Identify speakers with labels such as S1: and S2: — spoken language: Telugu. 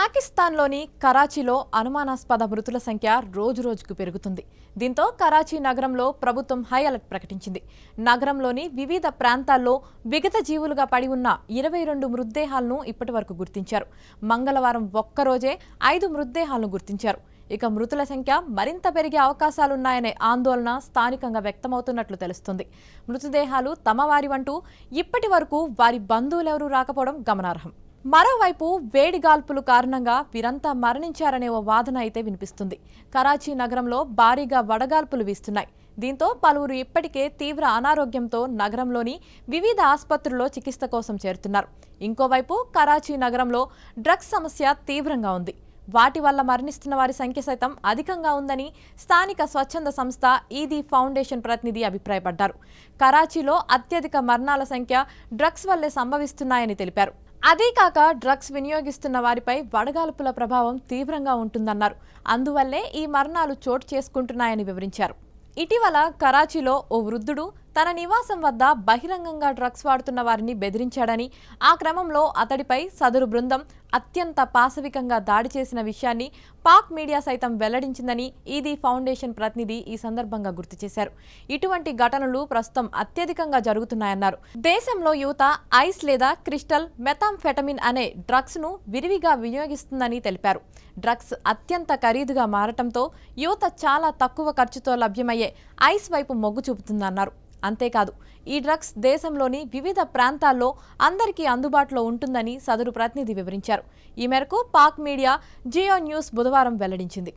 S1: పాకిస్తాన్లోని కరాచీలో అనుమానాస్పద మృతుల సంఖ్య రోజురోజుకు పెరుగుతుంది దీంతో కరాచీ నగరంలో ప్రభుత్వం హై అలర్ట్ ప్రకటించింది నగరంలోని వివిధ ప్రాంతాల్లో విగత జీవులుగా పడి ఉన్న ఇరవై రెండు మృతదేహాలను ఇప్పటి వరకు గుర్తించారు మంగళవారం ఒక్కరోజే ఐదు మృతదేహాలను గుర్తించారు ఇక మృతుల సంఖ్య మరింత పెరిగే అవకాశాలున్నాయనే ఆందోళన స్థానికంగా వ్యక్తమవుతున్నట్లు తెలుస్తుంది మృతదేహాలు తమ వారి వంటూ ఇప్పటి వరకు వారి బంధువులెవరూ రాకపోవడం గమనార్హం మరోవైపు వేడి గాల్పులు కారణంగా వీరంతా మరణించారనే ఓ వాదన అయితే వినిపిస్తుంది కరాచీ నగరంలో భారీగా వడగాల్పులు వీస్తున్నాయి దీంతో పలువురు ఇప్పటికే తీవ్ర అనారోగ్యంతో నగరంలోని వివిధ ఆసుపత్రుల్లో చికిత్స కోసం చేరుతున్నారు ఇంకోవైపు కరాచీ నగరంలో డ్రగ్స్ సమస్య తీవ్రంగా ఉంది వాటి వల్ల మరణిస్తున్న వారి సంఖ్య సైతం అధికంగా ఉందని స్థానిక స్వచ్ఛంద సంస్థ ఈది ఫౌండేషన్ ప్రతినిధి అభిప్రాయపడ్డారు కరాచీలో అత్యధిక మరణాల సంఖ్య డ్రగ్స్ వల్లే సంభవిస్తున్నాయని తెలిపారు అదే కాక డ్రగ్స్ వినియోగిస్తున్న వారిపై వడగాల్పుల ప్రభావం తీవ్రంగా ఉంటుందన్నారు అందువల్లే ఈ మరణాలు చోటు చేసుకుంటున్నాయని వివరించారు ఇటీవల కరాచీలో ఓ వృద్ధుడు తన నివాసం వద్ద బహిరంగంగా డ్రగ్స్ వాడుతున్న వారిని బెదిరించాడని ఆ క్రమంలో అతడిపై సదరు బృందం అత్యంత పాశవికంగా దాడి చేసిన విషయాన్ని పాక్ మీడియా సైతం వెల్లడించిందని ఈది ఫౌండేషన్ ప్రతినిధి ఈ సందర్భంగా గుర్తు చేశారు ఇటువంటి ఘటనలు ప్రస్తుతం అత్యధికంగా జరుగుతున్నాయన్నారు దేశంలో యువత ఐస్ లేదా క్రిస్టల్ మెథాంఫెటమిన్ అనే డ్రగ్స్ను విరివిగా వినియోగిస్తుందని తెలిపారు డ్రగ్స్ అత్యంత ఖరీదుగా మారటంతో యువత చాలా తక్కువ ఖర్చుతో లభ్యమయ్యే ఐస్ వైపు మొగ్గు చూపుతుందన్నారు అంతేకాదు ఈ డ్రగ్స్ దేశంలోని వివిధ ప్రాంతాల్లో అందరికీ అందుబాటులో ఉంటుందని సదరు ప్రతినిధి వివరించారు ఈ మేరకు పాక్ మీడియా జియో న్యూస్ బుధవారం వెల్లడించింది